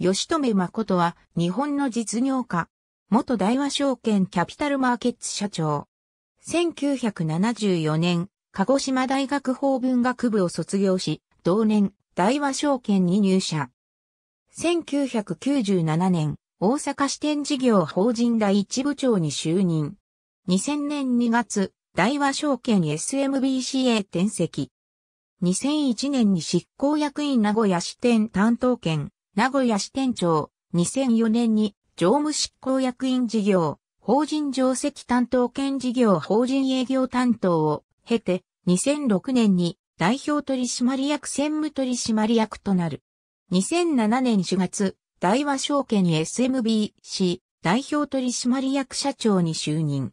吉留誠は日本の実業家、元大和証券キャピタルマーケッツ社長。1974年、鹿児島大学法文学部を卒業し、同年、大和証券に入社。1997年、大阪支店事業法人第一部長に就任。2000年2月、大和証券 SMBC a 転籍。2001年に執行役員名古屋支店担当権名古屋支店長、2004年に常務執行役員事業、法人上席担当兼事業法人営業担当を経て、2006年に代表取締役専務取締役となる。2007年4月、大和証券 SMBC 代表取締役社長に就任。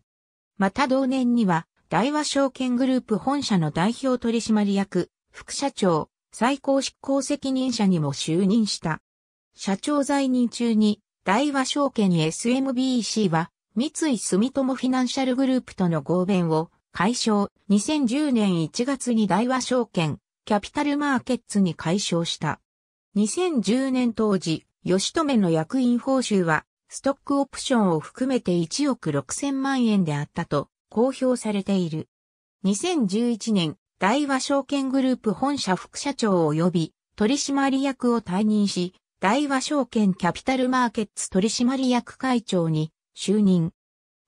また同年には、大和証券グループ本社の代表取締役、副社長、最高執行責任者にも就任した。社長在任中に、大和証券 SMBC は、三井住友フィナンシャルグループとの合弁を解消。2010年1月に大和証券、キャピタルマーケッツに解消した。2010年当時、吉留の役員報酬は、ストックオプションを含めて1億6000万円であったと公表されている。2011年、大和証券グループ本社副社長及び取締役を退任し、大和証券キャピタルマーケッツ取締役会長に就任。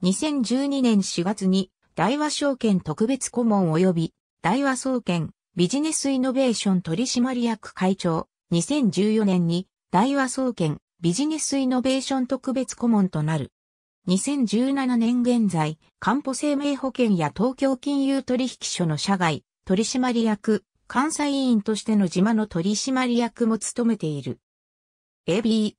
2012年4月に大和証券特別顧問及び大和総研ビジネスイノベーション取締役会長。2014年に大和総研ビジネスイノベーション特別顧問となる。2017年現在、かんぽ生命保険や東京金融取引所の社外、取締役、監査委員としての自慢の取締役も務めている。ABCDE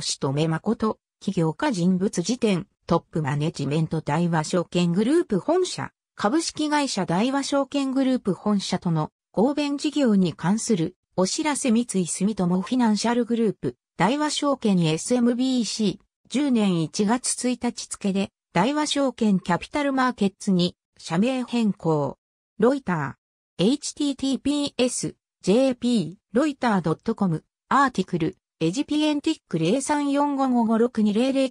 吉留誠、企業家人物辞典、トップマネジメント大和証券グループ本社、株式会社大和証券グループ本社との合弁事業に関するお知らせ三井住友フィナンシャルグループ、大和証券 SMBC、10年1月1日付で、大和証券キャピタルマーケッツに社名変更。ロイター、https, jp, ロイター .com、アーティクル、エジピエンティック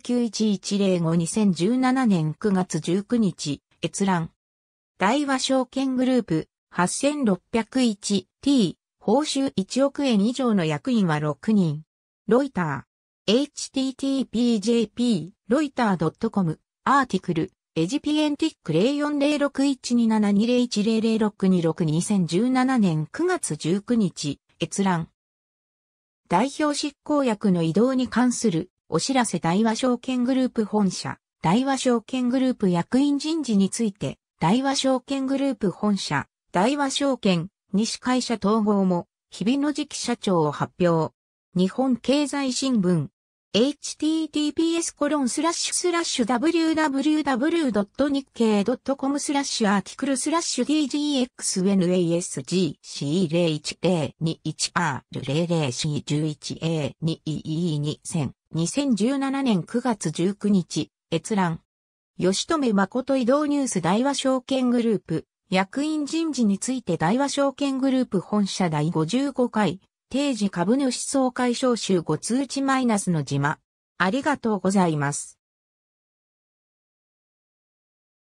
034555620091105017年9月19日、閲覧。大和証券グループ 8601T、報酬1億円以上の役員は6人。ロイター。http://jp、ロイター .com、アーティクル、エジピエンティック0 4 0 6 1 2 7 2 0 1 0 0 6 2 6 2017年9月19日、閲覧。代表執行役の移動に関するお知らせ大和証券グループ本社、大和証券グループ役員人事について、大和証券グループ本社、大和証券、西会社統合も、日々の次期社長を発表。日本経済新聞、https コロンスラッシュスラッシュ www.nikkei.com スラッシュアーティクルスラッシュ d g x n a s g c 0 1 a 2 1 r 0 0 c 1 1 a 2 e 2 0 0 0 2017年9月19日閲覧吉留誠移動ニュース大和証券グループ役員人事について大和証券グループ本社第55回定時株主総会招集ご通知マイナスの島。ありがとうございます。